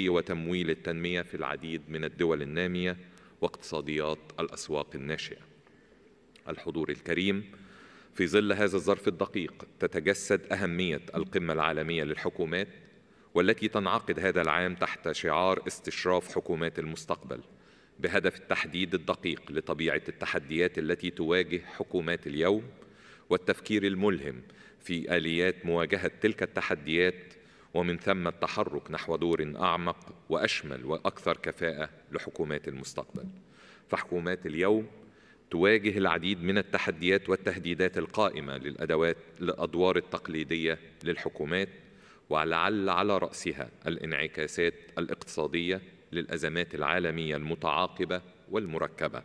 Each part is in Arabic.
وتمويل التنمية في العديد من الدول النامية واقتصاديات الأسواق الناشئة. الحضور الكريم في ظل هذا الظرف الدقيق تتجسد أهمية القمة العالمية للحكومات والتي تنعقد هذا العام تحت شعار استشراف حكومات المستقبل بهدف التحديد الدقيق لطبيعة التحديات التي تواجه حكومات اليوم والتفكير الملهم في آليات مواجهة تلك التحديات ومن ثم التحرك نحو دور أعمق وأشمل وأكثر كفاءة لحكومات المستقبل فحكومات اليوم تواجه العديد من التحديات والتهديدات القائمة للأدوات للأدوار التقليدية للحكومات ولعل على رأسها الانعكاسات الاقتصادية للأزمات العالمية المتعاقبة والمركبة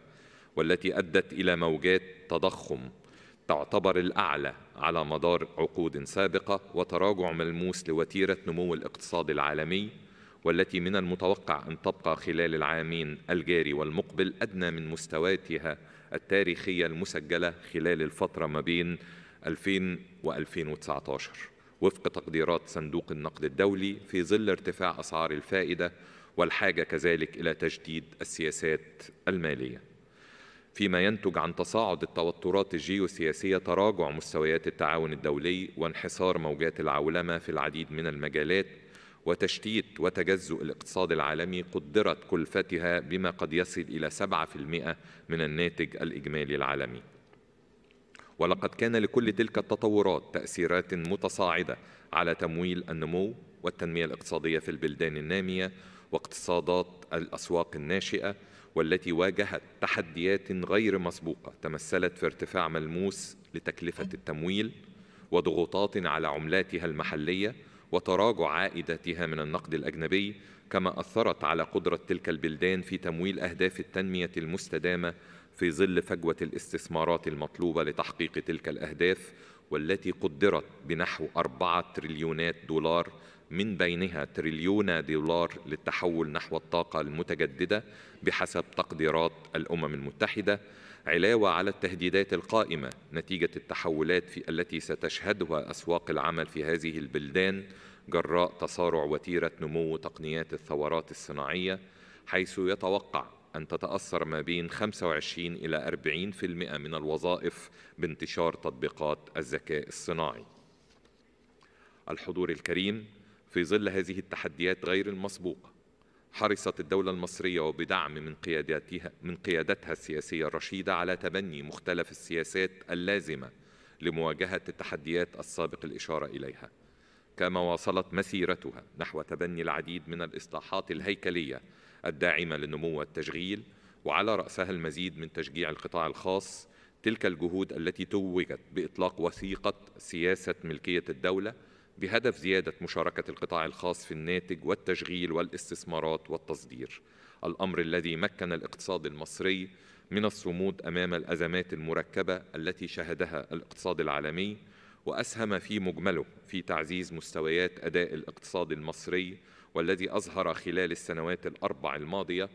والتي أدت إلى موجات تضخم تعتبر الأعلى على مدار عقود سابقة وتراجع ملموس لوتيرة نمو الاقتصاد العالمي والتي من المتوقع أن تبقى خلال العامين الجاري والمقبل أدنى من مستوياتها التاريخية المسجلة خلال الفترة ما بين 2000 و2019 وفق تقديرات صندوق النقد الدولي في ظل ارتفاع أسعار الفائدة والحاجة كذلك إلى تجديد السياسات المالية فيما ينتج عن تصاعد التوترات الجيوسياسية تراجع مستويات التعاون الدولي وانحصار موجات العولمة في العديد من المجالات وتشتيت وتجزؤ الاقتصاد العالمي قدرت كلفتها بما قد يصل إلى 7% من الناتج الإجمالي العالمي ولقد كان لكل تلك التطورات تأثيرات متصاعدة على تمويل النمو والتنمية الاقتصادية في البلدان النامية واقتصادات الأسواق الناشئة والتي واجهت تحديات غير مسبوقة تمثلت في ارتفاع ملموس لتكلفة التمويل وضغوطات على عملاتها المحلية وتراجع عائداتها من النقد الأجنبي كما أثرت على قدرة تلك البلدان في تمويل أهداف التنمية المستدامة في ظل فجوة الاستثمارات المطلوبة لتحقيق تلك الأهداف والتي قدرت بنحو أربعة تريليونات دولار من بينها تريليون دولار للتحول نحو الطاقة المتجددة بحسب تقديرات الأمم المتحدة علاوة على التهديدات القائمة نتيجة التحولات في التي ستشهدها أسواق العمل في هذه البلدان جراء تسارع وتيرة نمو تقنيات الثورات الصناعية حيث يتوقع أن تتأثر ما بين 25 إلى 40% من الوظائف بانتشار تطبيقات الذكاء الصناعي. الحضور الكريم في ظل هذه التحديات غير المسبوقة حرصت الدولة المصرية وبدعم من قيادتها من قيادتها السياسية الرشيدة على تبني مختلف السياسات اللازمة لمواجهة التحديات السابق الإشارة إليها. كما واصلت مسيرتها نحو تبني العديد من الإصلاحات الهيكلية الداعمة للنمو والتشغيل وعلى رأسها المزيد من تشجيع القطاع الخاص تلك الجهود التي توجت بإطلاق وثيقة سياسة ملكية الدولة بهدف زيادة مشاركة القطاع الخاص في الناتج والتشغيل والاستثمارات والتصدير الأمر الذي مكن الاقتصاد المصري من الصمود أمام الأزمات المركبة التي شهدها الاقتصاد العالمي وأسهم في مجمله في تعزيز مستويات أداء الاقتصاد المصري والذي أظهر خلال السنوات الأربع الماضية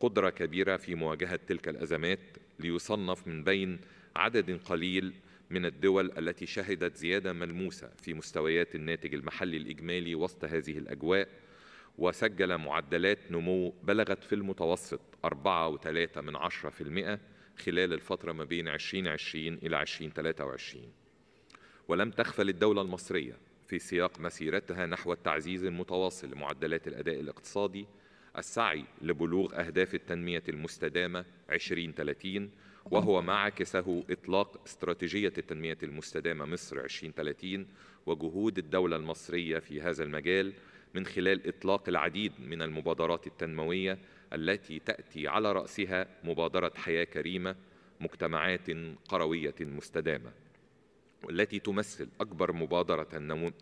قدرة كبيرة في مواجهة تلك الأزمات ليصنف من بين عدد قليل من الدول التي شهدت زيادة ملموسة في مستويات الناتج المحلي الإجمالي وسط هذه الأجواء وسجل معدلات نمو بلغت في المتوسط 4.3 من خلال الفترة ما بين 2020 إلى 2023 ولم تخفل الدولة المصرية في سياق مسيرتها نحو التعزيز المتواصل لمعدلات الأداء الاقتصادي السعي لبلوغ أهداف التنمية المستدامة 2030 وهو ما عكسه إطلاق استراتيجية التنمية المستدامة مصر 2030 وجهود الدولة المصرية في هذا المجال من خلال إطلاق العديد من المبادرات التنموية التي تأتي على رأسها مبادرة حياة كريمة مجتمعات قروية مستدامة والتي تمثل أكبر مبادرة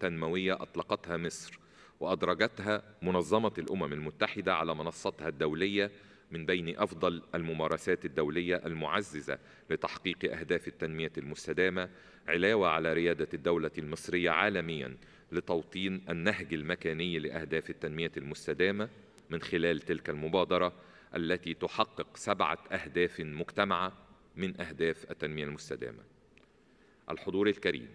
تنموية أطلقتها مصر وأدرجتها منظمة الأمم المتحدة على منصتها الدولية من بين أفضل الممارسات الدولية المعززة لتحقيق أهداف التنمية المستدامة علاوة على ريادة الدولة المصرية عالمياً لتوطين النهج المكاني لأهداف التنمية المستدامة من خلال تلك المبادرة التي تحقق سبعة أهداف مجتمعة من أهداف التنمية المستدامة الحضور الكريم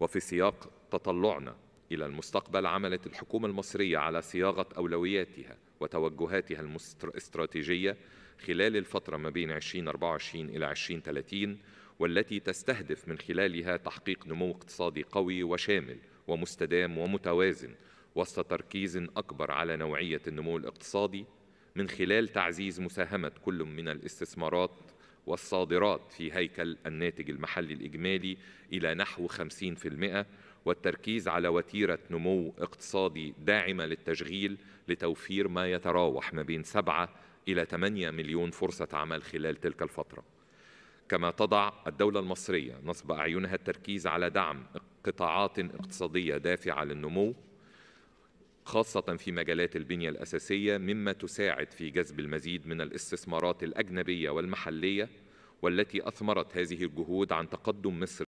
وفي سياق تطلعنا إلى المستقبل عملت الحكومة المصرية على صياغة أولوياتها وتوجهاتها الاستراتيجية خلال الفترة ما بين 2024 إلى 2030 والتي تستهدف من خلالها تحقيق نمو اقتصادي قوي وشامل ومستدام ومتوازن وسط تركيز أكبر على نوعية النمو الاقتصادي من خلال تعزيز مساهمة كل من الاستثمارات والصادرات في هيكل الناتج المحلي الإجمالي إلى نحو 50% والتركيز على وتيرة نمو اقتصادي داعمة للتشغيل لتوفير ما يتراوح ما بين 7 إلى 8 مليون فرصة عمل خلال تلك الفترة كما تضع الدولة المصرية نصب أعينها التركيز على دعم قطاعات اقتصادية دافعة للنمو خاصة في مجالات البنية الأساسية مما تساعد في جذب المزيد من الاستثمارات الأجنبية والمحلية والتي أثمرت هذه الجهود عن تقدم مصر